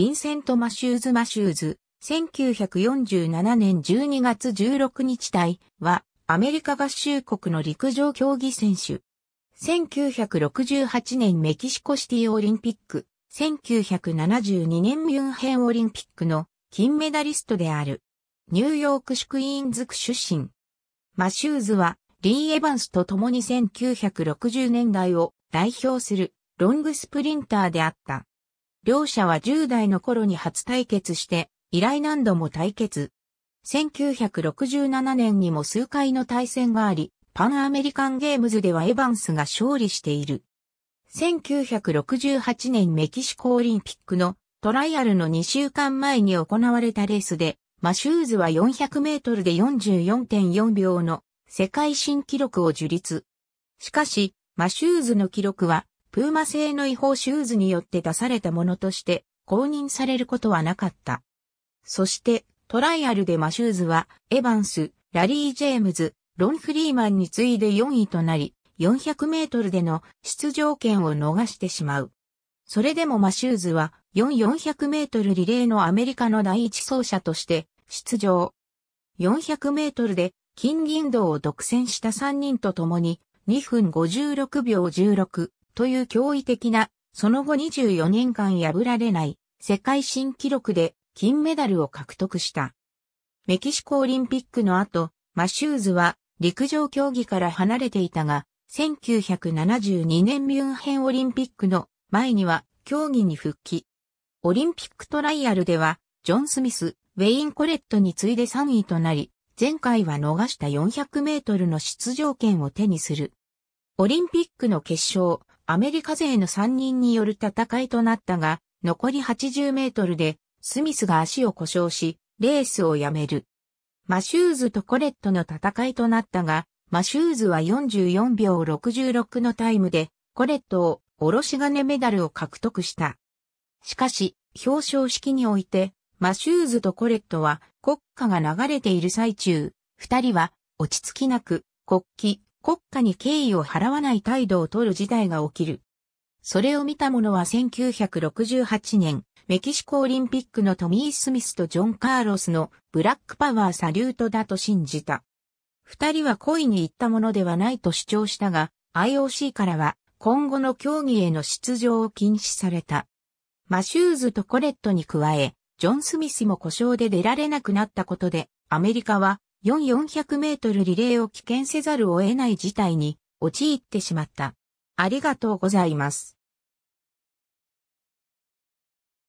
ヴィンセント・マシューズ・マシューズ、1947年12月16日隊は、アメリカ合衆国の陸上競技選手。1968年メキシコシティオリンピック、1972年ミュンヘンオリンピックの金メダリストである。ニューヨークュクイーンズ区出身。マシューズは、リー・エヴァンスと共に1960年代を代表するロングスプリンターであった。両者は10代の頃に初対決して、以来何度も対決。1967年にも数回の対戦があり、パンアメリカンゲームズではエヴァンスが勝利している。1968年メキシコオリンピックのトライアルの2週間前に行われたレースで、マシューズは400メートルで44.4秒の世界新記録を樹立。しかし、マシューズの記録はプーマ製の違法シューズによって出されたものとして公認されることはなかった。そして、トライアルでマシューズは、エヴァンス、ラリー・ジェームズ、ロン・フリーマンに次いで4位となり、400メートルでの出場権を逃してしまう。それでもマシューズは、4400メートルリレーのアメリカの第一走者として出場。400メートルで金銀銅を独占した3人と共に2分56秒16、という驚異的な、その後24年間破られない世界新記録で金メダルを獲得した。メキシコオリンピックの後、マシューズは陸上競技から離れていたが、1972年ミュンヘンオリンピックの前には競技に復帰。オリンピックトライアルでは、ジョン・スミス、ウェイン・コレットに次いで3位となり、前回は逃した400メートルの出場権を手にする。オリンピックの決勝、アメリカ勢の3人による戦いとなったが、残り80メートルで、スミスが足を故障し、レースをやめる。マシューズとコレットの戦いとなったが、マシューズは44秒66のタイムで、コレットをおろし金メダルを獲得した。しかし、表彰式において、マシューズとコレットは国歌が流れている最中、二人は落ち着きなく国旗、国家に敬意を払わない態度を取る事態が起きる。それを見た者は1968年、メキシコオリンピックのトミー・スミスとジョン・カーロスのブラックパワーサリュートだと信じた。二人は故意に言ったものではないと主張したが、IOC からは今後の競技への出場を禁止された。マシューズとコレットに加え、ジョン・スミスも故障で出られなくなったことで、アメリカは4400メートルリレーを棄権せざるを得ない事態に陥ってしまった。ありがとうございます。